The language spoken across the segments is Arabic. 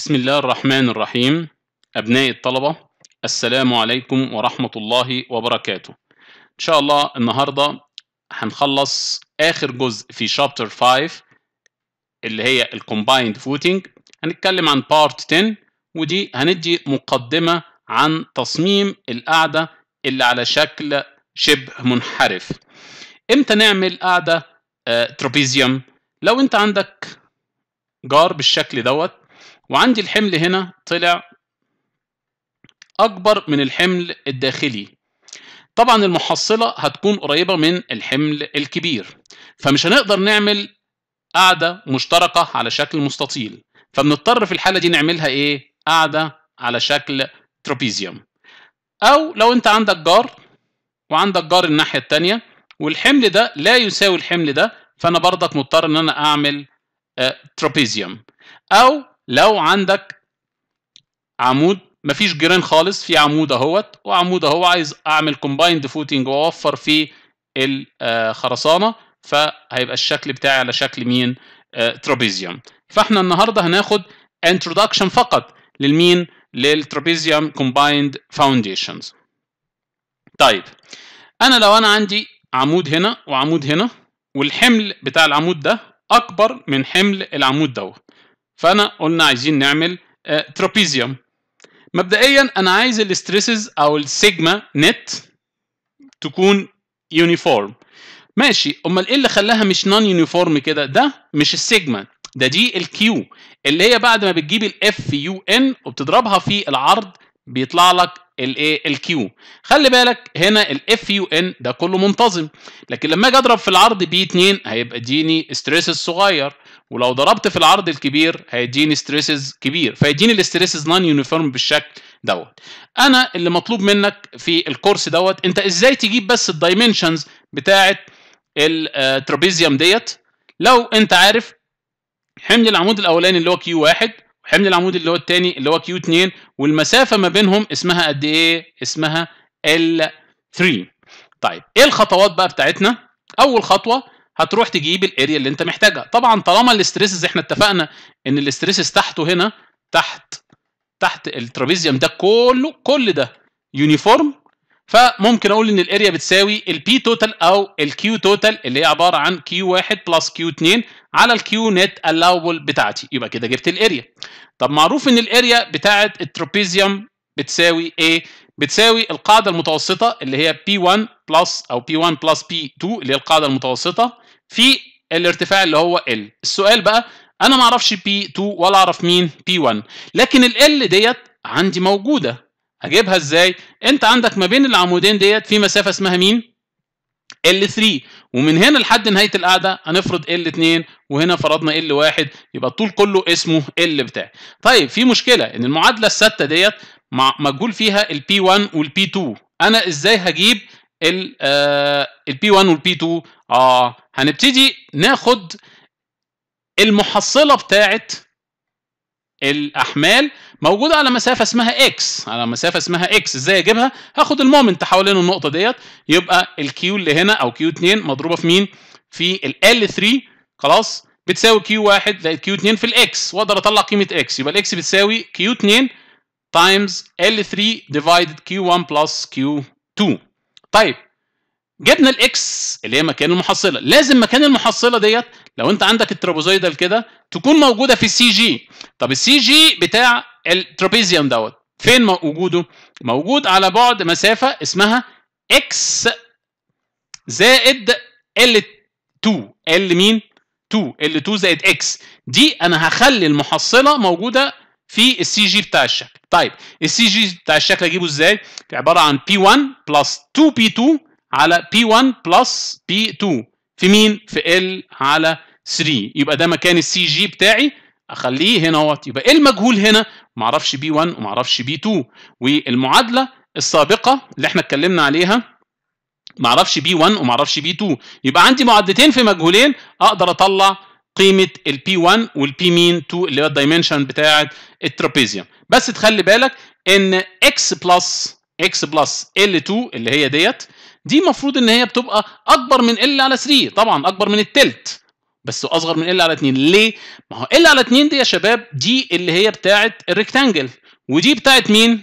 بسم الله الرحمن الرحيم أبناء الطلبة السلام عليكم ورحمة الله وبركاته إن شاء الله النهاردة هنخلص آخر جزء في شابتر 5 اللي هي Combined فوتنج هنتكلم عن بارت 10 ودي هندي مقدمة عن تصميم القاعدة اللي على شكل شبه منحرف امتى نعمل قاعدة آه ترابيزيوم لو انت عندك جار بالشكل دوت وعندي الحمل هنا طلع أكبر من الحمل الداخلي طبعا المحصلة هتكون قريبة من الحمل الكبير فمش هنقدر نعمل قاعدة مشتركة على شكل مستطيل فبنضطر في الحالة دي نعملها إيه؟ قاعدة على شكل ترابيزيوم أو لو أنت عندك جار وعندك جار الناحية التانية والحمل ده لا يساوي الحمل ده فأنا برضك مضطر إن أنا أعمل ترابيزيوم آه، أو لو عندك عمود مفيش جيران خالص في عمود اهوت وعمود اهو عايز اعمل كومبايند فوتنج واوفر فيه الخرسانه آه، فهيبقى الشكل بتاعي على شكل مين ترابيزيوم آه، فاحنا النهارده هناخد انتروداكشن فقط للمين للترابيزيوم كومبايند فاونديشنز طيب انا لو انا عندي عمود هنا وعمود هنا والحمل بتاع العمود ده اكبر من حمل العمود دوت فانا قلنا عايزين نعمل ترابيزيوم آه، مبدئيا انا عايز الاستريسز او السيجما نت تكون يونيفورم ماشي امال ايه اللي خلاها مش نون يونيفورم كده ده مش السيجما ده دي الكيو اللي هي بعد ما بتجيب الاف يو ان وبتضربها في العرض بيطلع لك الايه الكيو خلي بالك هنا الاف يو ان ده كله منتظم لكن لما اجي اضرب في العرض بي 2 هيبقى اديني ستريس صغير ولو ضربت في العرض الكبير هيديني ستريسز كبير فيديني الاستريسز نون يونيفورم بالشكل دوت انا اللي مطلوب منك في الكورس دوت انت ازاي تجيب بس الدايمنشنز بتاعه الترابيزيوم ديت لو انت عارف حمل العمود الاولاني اللي هو كيو 1 وحمل العمود اللي هو الثاني اللي هو كيو 2 والمسافه ما بينهم اسمها قد ايه اسمها ال 3 طيب ايه الخطوات بقى بتاعتنا اول خطوه هتروح تجيب الاريا اللي انت محتاجها طبعا طالما الاستريسز احنا اتفقنا ان الاستريسز تحته هنا تحت تحت الترابيزيوم ده كله كل ده يونيفورم فممكن اقول ان الاريا بتساوي البي توتال او الكيو توتال اللي هي عباره عن كيو 1 بلس كيو 2 على الكيو نت الاول بتاعتي يبقى كده جبت الاريا طب معروف ان الاريا بتاعه الترابيزيوم بتساوي ايه بتساوي القاعده المتوسطه اللي هي بي 1 بلس او بي 1 بلس بي 2 اللي هي القاعده المتوسطه في الارتفاع اللي هو ال السؤال بقى انا ما اعرفش بي 2 ولا اعرف مين بي 1 لكن ال ديت عندي موجوده هجيبها ازاي انت عندك ما بين العمودين ديت في مسافه اسمها مين ال 3 ومن هنا لحد نهايه القاعده هنفرض ال 2 وهنا فرضنا ال 1 يبقى الطول كله اسمه ال بتاعي. طيب في مشكله ان المعادله السته ديت مجهول فيها البي 1 والبي 2 انا ازاي هجيب بي 1 والبي 2 اه هنبتدي ناخد المحصله بتاعه الاحمال موجوده على مسافه اسمها اكس على مسافه اسمها اكس ازاي اجيبها هاخد المومنت حوالين النقطه ديت يبقى الكيو اللي هنا او كيو 2 مضروبه في مين في ال 3 خلاص بتساوي كيو 1 زائد كيو 2 في الاكس واقدر اطلع قيمه اكس يبقى الاكس بتساوي كيو 2 تايمز ال 3 ديفايدد كيو 1 بلس كيو 2 طيب جبنا الاكس اللي هي مكان المحصله لازم مكان المحصله ديت لو انت عندك الترابيزويدال كده تكون موجوده في السي جي طب السي جي بتاع الترابيزيوم دوت فين وجوده موجود على بعد مسافه اسمها اكس زايد ال L2 ال مين 2 ال 2 زائد اكس دي انا هخلي المحصله موجوده في السي جي بتاع الشكل طيب السي جي بتاع الشكل اجيبه ازاي؟ عباره عن بي 1 بلس 2 بي 2 على بي 1 بلس بي 2 في مين؟ في ال على 3 يبقى ده مكان السي جي بتاعي اخليه هنا اهوت يبقى ايه المجهول هنا؟ ما اعرفش بي 1 وما اعرفش بي 2 والمعادله السابقه اللي احنا اتكلمنا عليها ما اعرفش بي 1 وما اعرفش بي 2 يبقى عندي معادلتين في مجهولين اقدر اطلع قيمه البي 1 والبي مين 2 اللي هو الدايمنشن بتاعه الترابيزيوم بس تخلي بالك ان اكس بلس اكس بلس ال 2 اللي هي ديت دي المفروض ان هي بتبقى اكبر من ال على 3 طبعا اكبر من التلت بس اصغر من ال على 2 ليه ما هو ال على 2 دي يا شباب دي اللي هي بتاعه الريكتانجل ودي بتاعه مين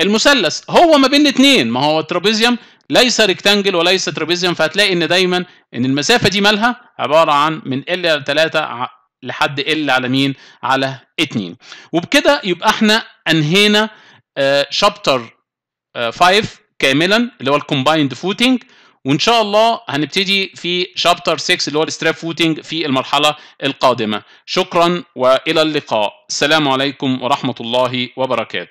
المثلث هو ما بين الاثنين ما هو الترابيزيوم ليس ريكتانجل وليس ترابيزيوم فهتلاقي ان دايما ان المسافه دي مالها عباره عن من ال على 3 لحد ال على مين على 2 وبكده يبقى احنا انهينا شابتر آه، 5 آه، كاملا اللي هو الكومبايند فوتنج وان شاء الله هنبتدي في شابتر 6 اللي هو الستراب فوتنج في المرحله القادمه شكرا والى اللقاء السلام عليكم ورحمه الله وبركاته